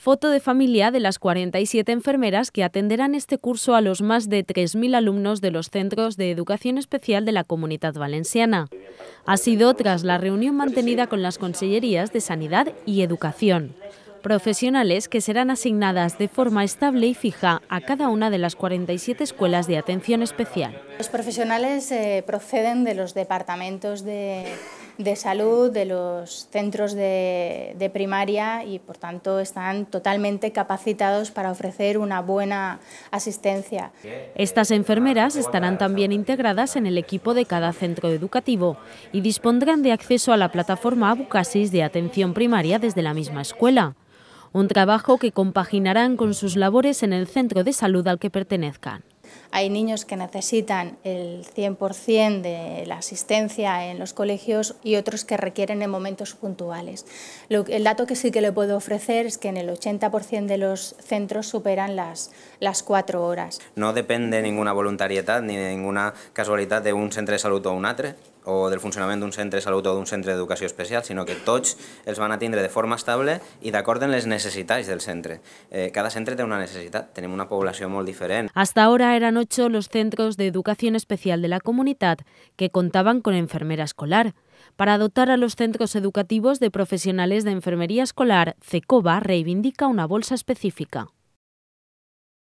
foto de familia de las 47 enfermeras que atenderán este curso a los más de 3.000 alumnos de los centros de educación especial de la Comunidad Valenciana. Ha sido tras la reunión mantenida con las consellerías de Sanidad y Educación profesionales que serán asignadas de forma estable y fija a cada una de las 47 escuelas de atención especial. Los profesionales eh, proceden de los departamentos de, salud, de los centros de, de, primaria y por tanto están totalmente capacitados para ofrecer una buena asistencia. Estas enfermeras estarán también integradas en el equipo de cada centro educativo y dispondrán de acceso a la plataforma Abucasis de atención primaria desde la misma escuela un trabajo que compaginarán con sus labores en el centro de salud al que pertenezcan. Hay niños que necesitan el 100% de la asistencia en los colegios y otros que requieren en momentos puntuales. el dato que sí que le puedo ofrecer es que en el 80% de los centros superan las, las cuatro horas. No depende ninguna voluntariedad ni de ninguna casualidad de un centro de salud o un ATRE o del funcionamiento de un centro de salud o de centro de educación especial, sino que tots els van tindre de forma estable de acuerdo con les necesidades del centro. Eh, cada centro tiene una necesidad, tenemos una población muy diferente. Hasta ahora eran ocho los centros de educación especial de la comunidad que contaban con enfermera escolar. Para dotar a los centros educativos de profesionales de enfermería escolar, CECOBA reivindica una bolsa específica.